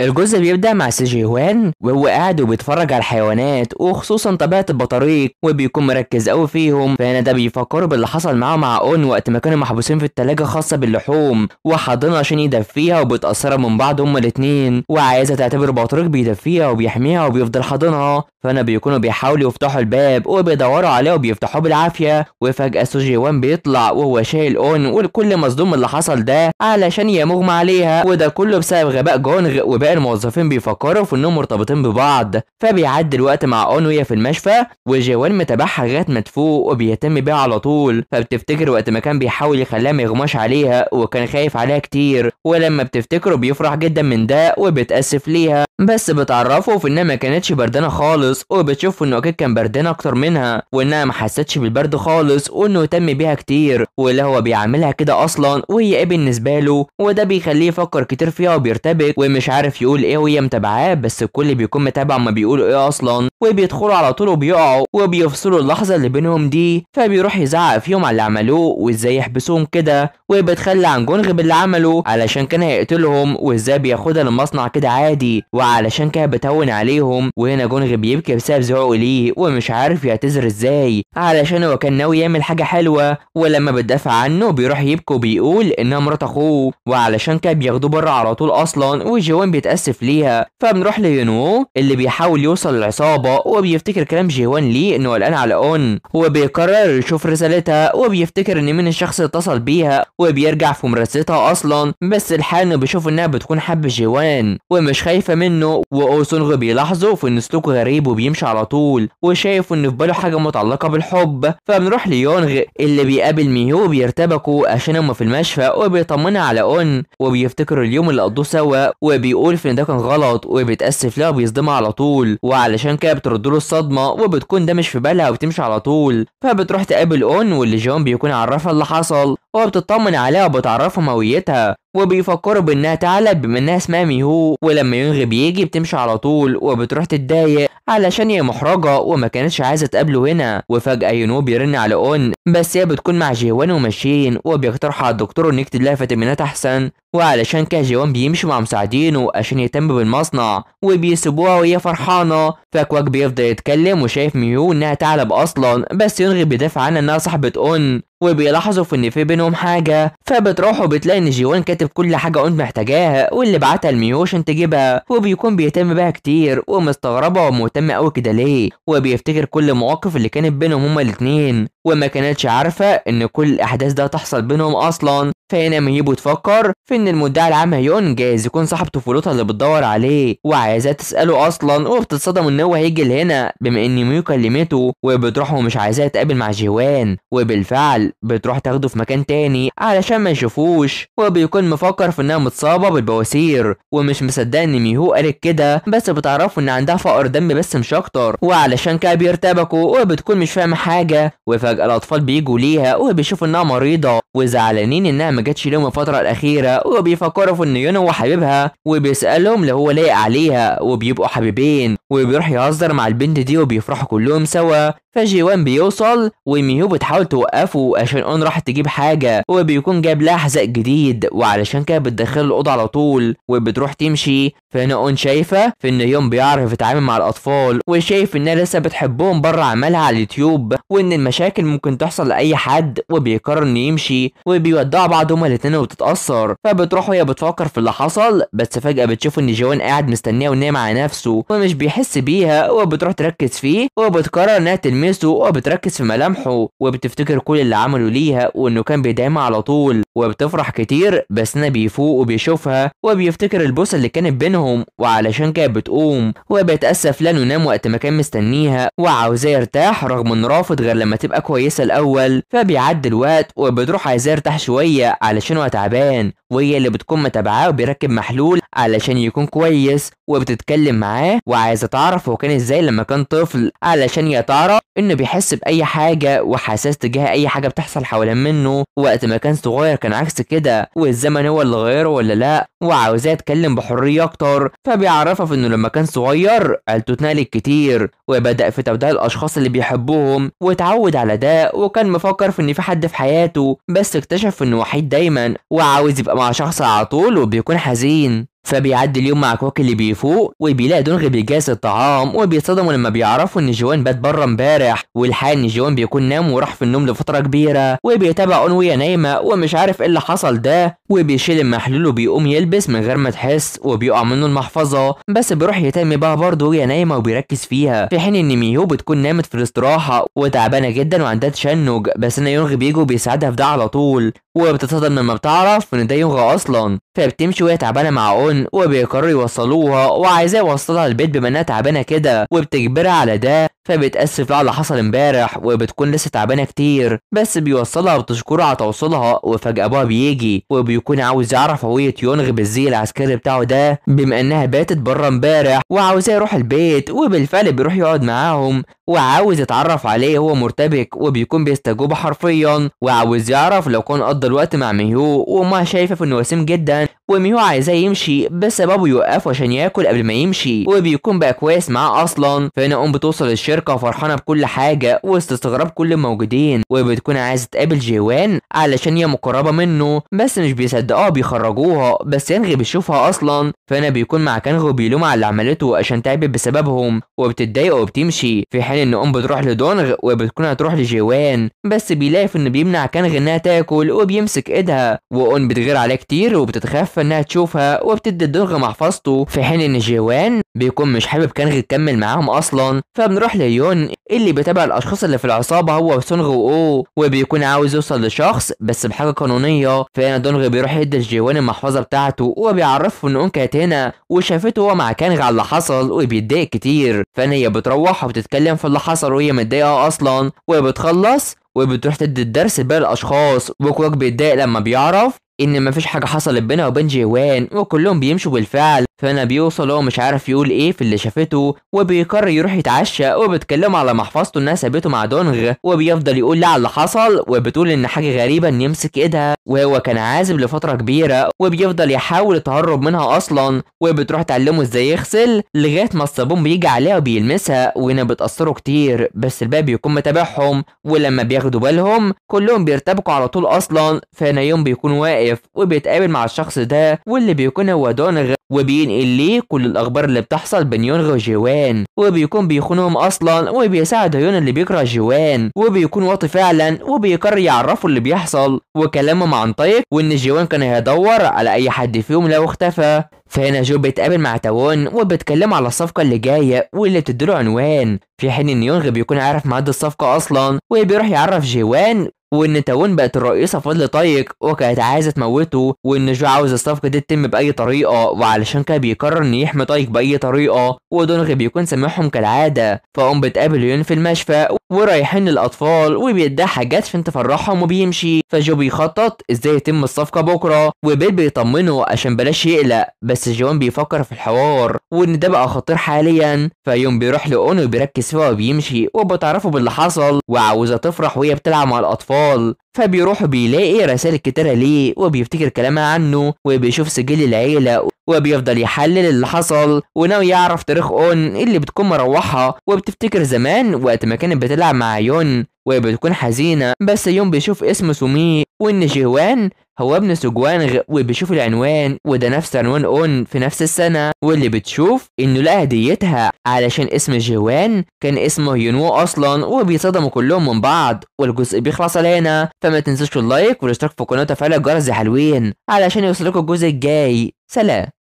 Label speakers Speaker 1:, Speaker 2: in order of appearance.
Speaker 1: الجزء بيبدأ مع سيجي هوان وهو قاعد وبيتفرج على الحيوانات وخصوصا طبيعة البطاريق وبيكون مركز قوي فيهم فهنا ده بيفكروا باللي حصل معاه مع اون وقت ما كانوا محبوسين في التلاجة خاصة باللحوم وحاضنها عشان يدفيها وبتاثرها من بعض هما الاتنين وعايزة تعتبر بطاريق بيدفيها وبيحميها وبيفضل حاضنها فهنا بيكونوا بيحاولوا يفتحوا الباب وبيدوروا عليه وبيفتحوه بالعافية وفجأة سوجي وان بيطلع وهو شايل اون والكل مصدوم اللي حصل ده علشان يمغمى عليها وده كله بسبب غباء جونغ باقي الموظفين بيفكروا في انهم مرتبطين ببعض فبيعدي الوقت مع اون وهي في المشفى وجوان متابعها لغايه ما تفوق وبيهتم بيها على طول فبتفتكر وقت ما كان بيحاول يخليها ما يغماش عليها وكان خايف عليها كتير ولما بتفتكره بيفرح جدا من ده وبتاسف ليها بس بتعرفه في انها ما كانتش بردانه خالص وبتشوف انه اكيد كان بردانه اكتر منها وانها ما حستش بالبرد خالص وانه اهتم بيها كتير واللي هو بيعاملها كده اصلا وهي ايه بالنسبه له وده بيخليه يفكر كتير فيها وبيرتبك ومش عارف عارف يقول ايه وهي متابعاه بس الكل بيكون متابع ما بيقولوا ايه اصلا وبيدخلوا على طول وبيقعوا وبيفصلوا اللحظه اللي بينهم دي فبيروح يزعق فيهم على اللي عملوه وازاي يحبسوهم كده وبيتخلى عن جونغ باللي عمله علشان كان هيقتلهم وازاي بياخدها للمصنع كده عادي وعلشان كده بتهون عليهم وهنا جونغ بيبكي بسبب زعقه ليه ومش عارف يعتذر ازاي علشان هو كان ناوي يعمل حاجه حلوه ولما بتدافع عنه بيروح يبكي وبيقول انها مرات اخوه وعلشان كده بياخدوه بره على طول اصلا وجوان بيتأسف ليها فبنروح لينو اللي بيحاول يوصل للعصابة وبيفتكر كلام جيوان ليه انه قلقان على اون وبيقرر يشوف رسالتها وبيفتكر ان مين الشخص اللي اتصل بيها وبيرجع في مراستها اصلا بس الحال انه بيشوف انها بتكون حب جيوان ومش خايفة منه واوسونغ بيلاحظه في ان سلوكه غريب وبيمشي على طول وشايف ان في باله حاجة متعلقة بالحب فبنروح ليونغ اللي بيقابل ميهو وبيرتبكوا عشان هما في المشفى وبيطمنها على اون وبيفتكروا اليوم اللي قضوه سوا وبيقول بتقولف ان ده كان غلط وبتاسف لها وبيصدمها على طول وعلشان كده بترد له الصدمه وبتكون ده مش في بالها وبتمشي على طول فبتروح تقابل اون واللي جون بيكون عرفها اللي حصل وبتطمن عليها وبتعرفها هويتها وبيفكروا بانها تعلب بما انها اسمها ميهو ولما ينغي بيجي بتمشي على طول وبتروح تتضايق علشان هي محرجه وما كانتش عايزه تقابله هنا وفجاه ينو بيرن على اون بس هي بتكون مع جيوان وماشيين وبيقترح على الدكتور انه يكتب لها فيتامينات احسن وعلشان كده جيوان بيمشي مع مساعدينه عشان يهتم بالمصنع وبيسيبوها وهي فرحانه فكواك بيفضل يتكلم وشايف ميو انها تعلب اصلا بس ينغي بيدافع عنها انها صاحبه اون وبيلاحظوا في ان في بينهم حاجه فبتروحوا بتلاقي ان جيوان كاتب كل حاجه اون محتاجاها واللي بعتها لميو عشان تجيبها وبيكون بيهتم بيها كتير ومستغربه ومهتم قوي كده ليه وبيفتكر كل المواقف اللي كانت بينهم هما الاتنين وما كانت كانتش عارفة ان كل الاحداث ده تحصل بينهم اصلا فهنا ميبو تفكر في ان المدعي العام هيون جايز يكون صاحب طفولتها اللي بتدور عليه وعايزاه تساله اصلا وبتتصدم ان هو هيجي لهنا بما ان ميو كلمته وبتروح ومش عايزاه يتقابل مع جيوان وبالفعل بتروح تاخده في مكان تاني علشان ما يشوفوش وبيكون مفكر في انها متصابه بالبواسير ومش مصدق ان ميهو قالت كده بس بتعرفه ان عندها فقر دم بس مش اكتر وعلشان كده بيرتبكوا وبتكون مش فاهمه حاجه وفجاه الاطفال بيجوا ليها وبيشوفوا انها مريضه وزعلانين انها ما جاتش لهم الفتره الاخيره وبيفكروا في ان هو حبيبها وبيسالهم لو هو لايق عليها وبيبقوا حبيبين وبيروح يهزر مع البنت دي وبيفرحوا كلهم سوا فجيوان بيوصل وميهو بتحاول توقفه عشان اون راحت تجيب حاجه وبيكون جاب لها حذاء جديد وعلشان كده بتدخله الاوضه على طول وبتروح تمشي فهنا اون شايفه في ان يون بيعرف يتعامل مع الاطفال وشايف انها لسه بتحبهم بره عملها على اليوتيوب وان المشاكل ممكن تحصل بتحصل لاي حد وبيقرر انه يمشي وبيودعوا بعض هما الاتنين وبتتاثر فبتروح وهي بتفكر في اللي حصل بس فجاه بتشوف ان جوان قاعد مستنيها وان مع نفسه ومش بيحس بيها وبتروح تركز فيه وبتقرر انها تلمسه وبتركز في ملامحه وبتفتكر كل اللي عمله ليها وانه كان بيدعمها على طول وبتفرح كتير بس انا بيفوق وبيشوفها وبيفتكر البوسه اللي كانت بينهم وعلشان كانت بتقوم وبيتاسف لانه نام وقت ما كان مستنيها وعاوزاه يرتاح رغم انه رافض غير لما تبقى كويسه الاول الاول فبيعدي الوقت وبتروح عايزاه يرتاح شويه علشان هو تعبان وهي اللي بتكون متابعاه وبيركب محلول علشان يكون كويس وبتتكلم معاه وعايزه تعرف هو كان ازاي لما كان طفل علشان يا تعرف انه بيحس باي حاجه وحساس تجاه اي حاجه بتحصل حوالين منه وقت ما كان صغير كان عكس كده والزمن هو اللي غيره ولا لا وعاوزاه يتكلم بحريه اكتر فبيعرفها في انه لما كان صغير عيلته اتنقلت كتير وبدا في توديع الاشخاص اللي بيحبوهم واتعود على ده وكان مفكر في ان في حد في حياته بس اكتشف انه وحيد دايما وعاوز يبقى مع شخص على طول وبيكون حزين فبيعدي اليوم مع كوك اللي بيفوق وبيلاقي دونغ بيجهز الطعام وبيتصدموا لما بيعرفوا ان جوان بات بره امبارح والحقيقه ان جوان بيكون نام وراح في النوم لفتره كبيره وبيتابع اون وهي نايمه ومش عارف ايه اللي حصل ده وبيشيل المحلول وبيقوم يلبس من غير ما تحس وبيقع منه المحفظه بس بيروح يهتم بها برضه وهي نايمه وبيركز فيها في حين ان ميو بتكون نامت في الاستراحه وتعبانه جدا وعندها تشنج بس ان يونغ بيجي وبيساعدها في ده على طول وبتتصدم لما بتعرف ان ده يونغ اصلا فبتمشي وهي تعبانه مع اون وبيقرروا يوصلوها وعايزاه يوصلها البيت بما انها تعبانه كده وبتجبرها على ده فبتأسف بقى على حصل امبارح وبتكون لسه تعبانة كتير بس بيوصلها وبتشكره على توصيلها وفجأة أبوها بيجي وبيكون عاوز يعرف هوية يونغ بالزي العسكري بتاعه ده بما إنها باتت بره امبارح وعاوزاه يروح البيت وبالفعل بيروح يقعد معاهم وعاوز يتعرف عليه هو مرتبك وبيكون بيستجوبه حرفيا وعاوز يعرف لو كان قضى الوقت مع ميهو وما شايفة في انه وسيم جدا وميو عايزاه يمشي بس بابو يوقفه عشان ياكل قبل ما يمشي وبيكون بقى كويس معاه اصلا فهنا ام بتوصل الشركه فرحانه بكل حاجه وسط استغراب كل الموجودين وبتكون عايزه تقابل جيوان علشان هي مقربه منه بس مش بيصدقوها بيخرجوها بس ينغي يعني بيشوفها اصلا فهنا بيكون مع كانغو بيلوم على اللي عملته عشان تعبت بسببهم وبتتضايق وبتمشي في حين ان ام بتروح لدونغ وبتكون هتروح لجيوان بس بيلاقي ان بيمنع كانغ انها تاكل وبيمسك ايدها وان بتغير عليه كتير وبتتخاف عارفة انها تشوفها وبتدي الدرغ محفظته في حين ان جيوان بيكون مش حابب كانغ يكمل معاهم اصلا فبنروح ليون اللي بيتابع الاشخاص اللي في العصابة هو سونغ واو وبيكون عاوز يوصل لشخص بس بحاجة قانونية فهنا دونغ بيروح يدي لجيوان المحفظة بتاعته وبيعرفه ان اون كانت هنا وشافته هو مع كانغ على اللي حصل وبيتضايق كتير فانا هي بتروح وبتتكلم في اللي حصل وهي متضايقة اصلا وبتخلص وبتروح تدي الدرس لباقي الاشخاص وكوك بيتضايق لما بيعرف ان مفيش حاجه حصلت بينها وبين جيوان وكلهم بيمشوا بالفعل فانا بيوصل هو مش عارف يقول ايه في اللي شافته وبيقرر يروح يتعشى وبتكلمه على محفظته انها سابته مع دونغ وبيفضل يقول لها اللي حصل وبتقول ان حاجه غريبه ان يمسك ايدها وهو كان عازب لفتره كبيره وبيفضل يحاول التهرب منها اصلا وبتروح تعلمه ازاي يغسل لغايه ما الصابون بيجي عليها وبيلمسها وهنا بتاثره كتير بس الباب بيكون متابعهم ولما بياخدوا بالهم كلهم بيرتبكوا على طول اصلا فانا يوم بيكون واقف واقف وبيتقابل مع الشخص ده واللي بيكون هو دونغ وبينقل ليه كل الاخبار اللي بتحصل بين يونغ وجوان وبيكون بيخونهم اصلا وبيساعد هيون اللي بيكره جوان وبيكون واطي فعلا وبيقرر يعرفه اللي بيحصل وكلامهم عن طيب وان جوان كان هيدور على اي حد فيهم لو اختفى فهنا جو بيتقابل مع تاوان وبتكلم على الصفقة اللي جاية واللي بتديله عنوان في حين ان يونغ بيكون عارف معاد الصفقة اصلا وبيروح يعرف جيوان وان تاون بقت الرئيسه فضل طايق وكانت عايزه تموته وان جو عاوز الصفقه دي تتم باي طريقه وعلشان كده بيقرر ان يحمي طايق باي طريقه ودونغ بيكون سامحهم كالعاده فقوم بتقابل يون في المشفى ورايحين للاطفال وبيديها حاجات عشان تفرحهم وبيمشي فجو بيخطط ازاي يتم الصفقه بكره وبيل بيطمنه عشان بلاش يقلق بس جوان بيفكر في الحوار وان ده بقى خطير حاليا فيوم بيروح لاونو بيركز فيها وبيمشي وبتعرفه باللي حصل وعاوزه تفرح وهي بتلعب مع الاطفال فبيروح بيلاقي رسائل كتيرة ليه وبيفتكر كلامها عنه وبيشوف سجل العيلة وبيفضل يحلل اللي حصل وناوي يعرف تاريخ اون اللي بتكون مروحها وبتفتكر زمان وقت ما كانت بتلعب مع يون وبتكون حزينة بس يوم بيشوف اسم سومي وإن جيوان هو ابن سجوانغ وبيشوف العنوان وده نفس عنوان أون في نفس السنة واللي بتشوف إنه لقى هديتها علشان اسم جيوان كان اسمه يونو أصلا وبيصدموا كلهم من بعض والجزء بيخلص علينا فما تنسوش اللايك والاشتراك في القناة وتفعيل الجرس يا حلوين علشان يوصلكوا الجزء الجاي سلام